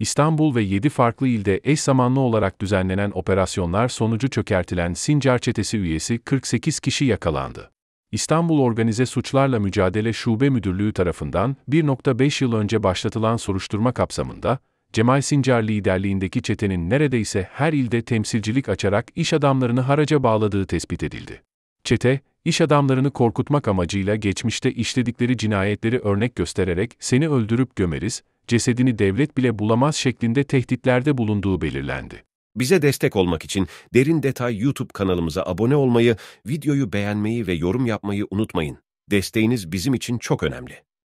İstanbul ve 7 farklı ilde eş zamanlı olarak düzenlenen operasyonlar sonucu çökertilen Sincar çetesi üyesi 48 kişi yakalandı. İstanbul Organize Suçlarla Mücadele Şube Müdürlüğü tarafından 1.5 yıl önce başlatılan soruşturma kapsamında, Cemal Sincar liderliğindeki çetenin neredeyse her ilde temsilcilik açarak iş adamlarını haraca bağladığı tespit edildi. Çete, iş adamlarını korkutmak amacıyla geçmişte işledikleri cinayetleri örnek göstererek seni öldürüp gömeriz, cesedini devlet bile bulamaz şeklinde tehditlerde bulunduğu belirlendi. Bize destek olmak için Derin Detay YouTube kanalımıza abone olmayı, videoyu beğenmeyi ve yorum yapmayı unutmayın. Desteğiniz bizim için çok önemli.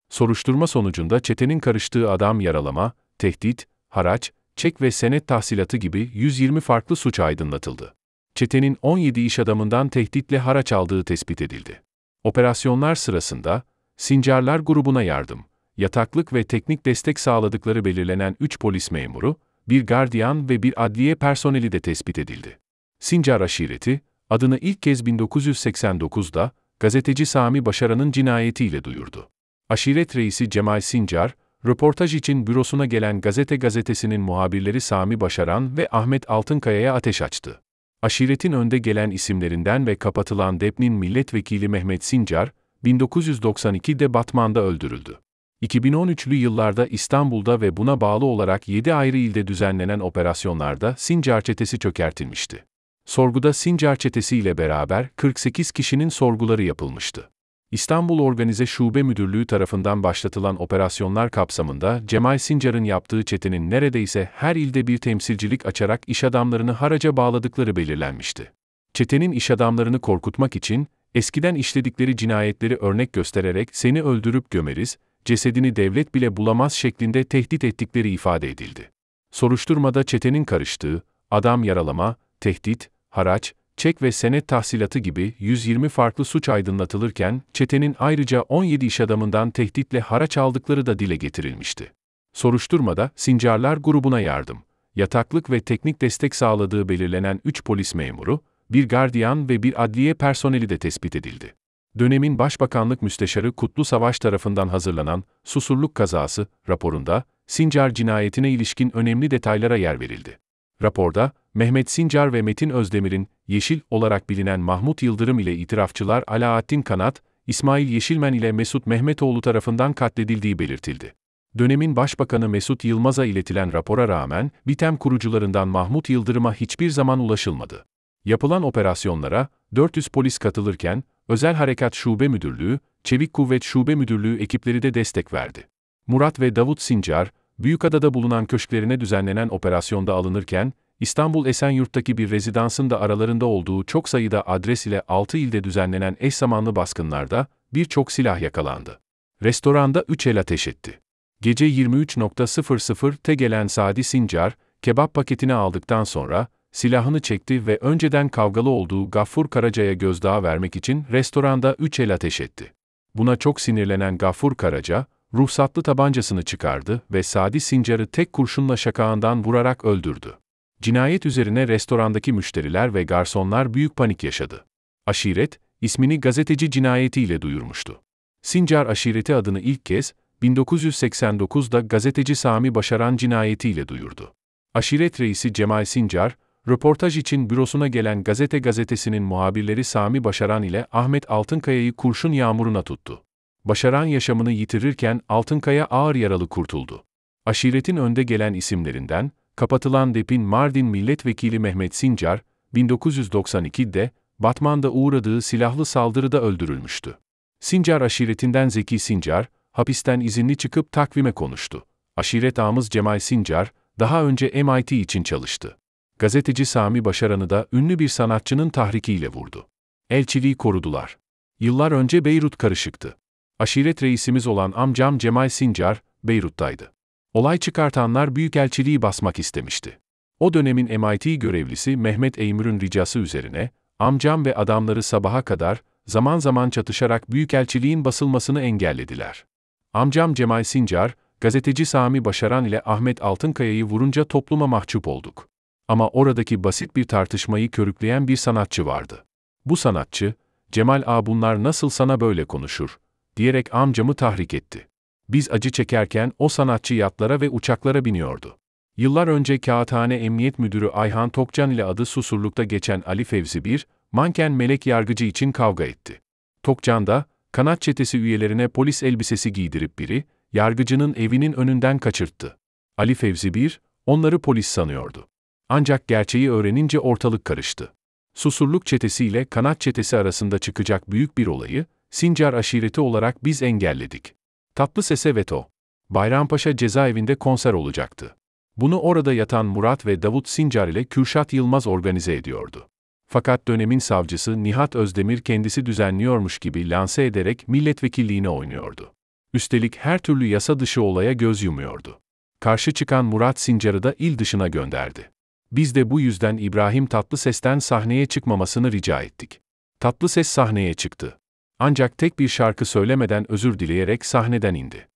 Soruşturma sonucunda çetenin karıştığı adam yaralama, tehdit, haraç, çek ve senet tahsilatı gibi 120 farklı suç aydınlatıldı. Çetenin 17 iş adamından tehditle haraç aldığı tespit edildi. Operasyonlar sırasında Sincarlar grubuna yardım, yataklık ve teknik destek sağladıkları belirlenen 3 polis memuru, bir gardiyan ve bir adliye personeli de tespit edildi. Sincar aşireti, adını ilk kez 1989'da gazeteci Sami Başaran'ın cinayetiyle duyurdu. Aşiret reisi Cemal Sincar, röportaj için bürosuna gelen Gazete Gazetesi'nin muhabirleri Sami Başaran ve Ahmet Altınkaya'ya ateş açtı. Aşiretin önde gelen isimlerinden ve kapatılan Depnin milletvekili Mehmet Sincar, 1992'de Batman'da öldürüldü. 2013'lü yıllarda İstanbul'da ve buna bağlı olarak 7 ayrı ilde düzenlenen operasyonlarda Sincar çetesi çökertilmişti. Sorguda Sincar çetesi ile beraber 48 kişinin sorguları yapılmıştı. İstanbul Organize Şube Müdürlüğü tarafından başlatılan operasyonlar kapsamında Cemal Sincar'ın yaptığı çetenin neredeyse her ilde bir temsilcilik açarak iş adamlarını haraca bağladıkları belirlenmişti. Çetenin iş adamlarını korkutmak için eskiden işledikleri cinayetleri örnek göstererek seni öldürüp gömeriz, cesedini devlet bile bulamaz şeklinde tehdit ettikleri ifade edildi. Soruşturmada çetenin karıştığı, adam yaralama, tehdit, haraç, çek ve senet tahsilatı gibi 120 farklı suç aydınlatılırken, çetenin ayrıca 17 iş adamından tehditle haraç aldıkları da dile getirilmişti. Soruşturmada Sincarlar grubuna yardım, yataklık ve teknik destek sağladığı belirlenen 3 polis memuru, bir gardiyan ve bir adliye personeli de tespit edildi. Dönemin Başbakanlık Müsteşarı Kutlu Savaş tarafından hazırlanan Susurluk Kazası raporunda Sincar cinayetine ilişkin önemli detaylara yer verildi. Raporda, Mehmet Sincar ve Metin Özdemir'in Yeşil olarak bilinen Mahmut Yıldırım ile itirafçılar Alaaddin Kanat, İsmail Yeşilmen ile Mesut Mehmetoğlu tarafından katledildiği belirtildi. Dönemin Başbakanı Mesut Yılmaz'a iletilen rapora rağmen Bitem kurucularından Mahmut Yıldırım'a hiçbir zaman ulaşılmadı. Yapılan operasyonlara 400 polis katılırken Özel Harekat Şube Müdürlüğü, Çevik Kuvvet Şube Müdürlüğü ekipleri de destek verdi. Murat ve Davut Sincar, Büyükada'da bulunan köşklerine düzenlenen operasyonda alınırken, İstanbul Esenyurt'taki bir rezidansın da aralarında olduğu çok sayıda adres ile 6 ilde düzenlenen eş zamanlı baskınlarda birçok silah yakalandı. Restoranda 3 el ateş etti. Gece 23.00'te gelen Sadi Sincar, kebap paketini aldıktan sonra silahını çekti ve önceden kavgalı olduğu Gaffur Karaca'ya gözdağı vermek için restoranda üç el ateş etti. Buna çok sinirlenen Gaffur Karaca, ruhsatlı tabancasını çıkardı ve Sadi Sincar'ı tek kurşunla şakağından vurarak öldürdü. Cinayet üzerine restorandaki müşteriler ve garsonlar büyük panik yaşadı. Aşiret, ismini gazeteci cinayetiyle duyurmuştu. Sincar aşireti adını ilk kez 1989'da gazeteci Sami Başaran cinayetiyle duyurdu. Aşiret reisi Cemal Sincar, Röportaj için bürosuna gelen Gazete Gazetesi'nin muhabirleri Sami Başaran ile Ahmet Altınkaya'yı kurşun yağmuruna tuttu. Başaran yaşamını yitirirken Altınkaya ağır yaralı kurtuldu. Aşiretin önde gelen isimlerinden, kapatılan DEP'in Mardin Milletvekili Mehmet Sincar, 1992'de Batman'da uğradığı silahlı saldırıda öldürülmüştü. Sincar aşiretinden Zeki Sincar, hapisten izinli çıkıp takvime konuştu. Aşiret ağımız Cemal Sincar, daha önce MIT için çalıştı. Gazeteci Sami Başaran'ı da ünlü bir sanatçının tahrikiyle vurdu. Elçiliği korudular. Yıllar önce Beyrut karışıktı. Aşiret reisimiz olan amcam Cemal Sincar, Beyrut'taydı. Olay çıkartanlar büyükelçiliği basmak istemişti. O dönemin MIT görevlisi Mehmet Eymür'ün ricası üzerine, amcam ve adamları sabaha kadar, zaman zaman çatışarak büyükelçiliğin basılmasını engellediler. Amcam Cemal Sincar, gazeteci Sami Başaran ile Ahmet Altınkaya'yı vurunca topluma mahcup olduk. Ama oradaki basit bir tartışmayı körükleyen bir sanatçı vardı. Bu sanatçı, Cemal A bunlar nasıl sana böyle konuşur, diyerek amcamı tahrik etti. Biz acı çekerken o sanatçı yatlara ve uçaklara biniyordu. Yıllar önce Kağıthane Emniyet Müdürü Ayhan Tokcan ile adı Susurluk'ta geçen Ali Fevzi bir, manken melek yargıcı için kavga etti. Tokcan da, kanat çetesi üyelerine polis elbisesi giydirip biri, yargıcının evinin önünden kaçırttı. Ali Fevzi bir, onları polis sanıyordu. Ancak gerçeği öğrenince ortalık karıştı. Susurluk çetesi ile Kanat çetesi arasında çıkacak büyük bir olayı, Sincar aşireti olarak biz engelledik. Tatlı sese veto. Bayrampaşa cezaevinde konser olacaktı. Bunu orada yatan Murat ve Davut Sincar ile Kürşat Yılmaz organize ediyordu. Fakat dönemin savcısı Nihat Özdemir kendisi düzenliyormuş gibi lanse ederek milletvekilliğine oynuyordu. Üstelik her türlü yasa dışı olaya göz yumuyordu. Karşı çıkan Murat Sincar'ı da il dışına gönderdi. Biz de bu yüzden İbrahim Tatlıses'ten sahneye çıkmamasını rica ettik. Tatlıses sahneye çıktı. Ancak tek bir şarkı söylemeden özür dileyerek sahneden indi.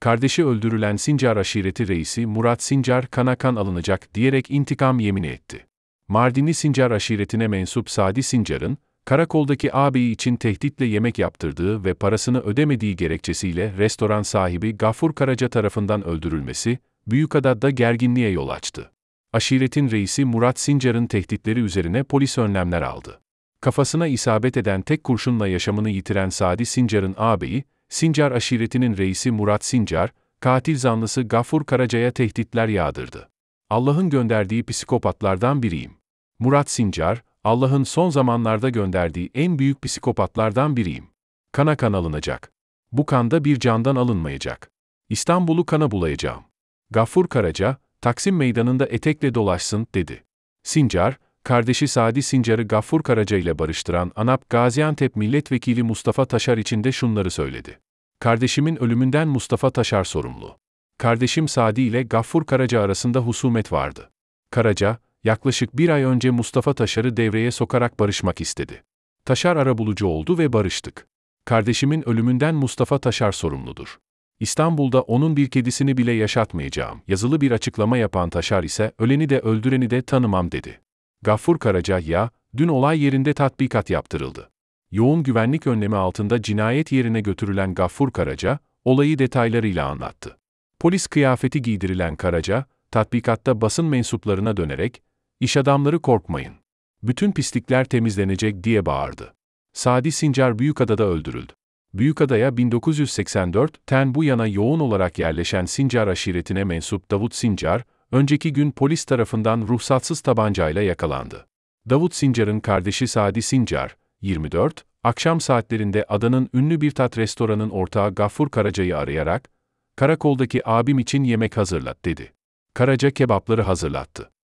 Kardeşi öldürülen Sincar aşireti reisi Murat Sincar kana kan alınacak diyerek intikam yemini etti. Mardinli Sincar aşiretine mensup Sadi Sincar'ın, karakoldaki ağabeyi için tehditle yemek yaptırdığı ve parasını ödemediği gerekçesiyle restoran sahibi Gafur Karaca tarafından öldürülmesi, Büyükada'da gerginliğe yol açtı. Aşiretin reisi Murat Sincar'ın tehditleri üzerine polis önlemler aldı. Kafasına isabet eden tek kurşunla yaşamını yitiren Sadi Sincar'ın ağabeyi, Sincar aşiretinin reisi Murat Sincar, katil zanlısı Gafur Karaca'ya tehditler yağdırdı. Allah'ın gönderdiği psikopatlardan biriyim. Murat Sincar, Allah'ın son zamanlarda gönderdiği en büyük psikopatlardan biriyim. Kana kan alınacak. Bu kanda bir candan alınmayacak. İstanbul'u kana bulayacağım. Gafur Karaca, Taksim meydanında etekle dolaşsın, dedi. Sincar, kardeşi Sadi Sincar'ı Gaffur Karaca ile barıştıran ANAP Gaziantep Milletvekili Mustafa Taşar için de şunları söyledi. Kardeşimin ölümünden Mustafa Taşar sorumlu. Kardeşim Sadi ile Gaffur Karaca arasında husumet vardı. Karaca, yaklaşık bir ay önce Mustafa Taşar'ı devreye sokarak barışmak istedi. Taşar arabulucu oldu ve barıştık. Kardeşimin ölümünden Mustafa Taşar sorumludur. İstanbul'da onun bir kedisini bile yaşatmayacağım. Yazılı bir açıklama yapan Taşar ise öleni de öldüreni de tanımam dedi. Gaffur Karaca ya, dün olay yerinde tatbikat yaptırıldı. Yoğun güvenlik önlemi altında cinayet yerine götürülen Gaffur Karaca, olayı detaylarıyla anlattı. Polis kıyafeti giydirilen Karaca, tatbikatta basın mensuplarına dönerek, iş adamları korkmayın. Bütün pislikler temizlenecek diye bağırdı. Sadi Sincar Büyükada'da öldürüldü. Büyükada'ya 1984'ten bu yana yoğun olarak yerleşen Sincar aşiretine mensup Davut Sincar, önceki gün polis tarafından ruhsatsız tabancayla yakalandı. Davut Sincar'ın kardeşi Sadi Sincar, 24, akşam saatlerinde adanın ünlü bir tat restoranın ortağı Gaffur Karaca'yı arayarak, karakoldaki abim için yemek hazırlat dedi. Karaca kebapları hazırlattı.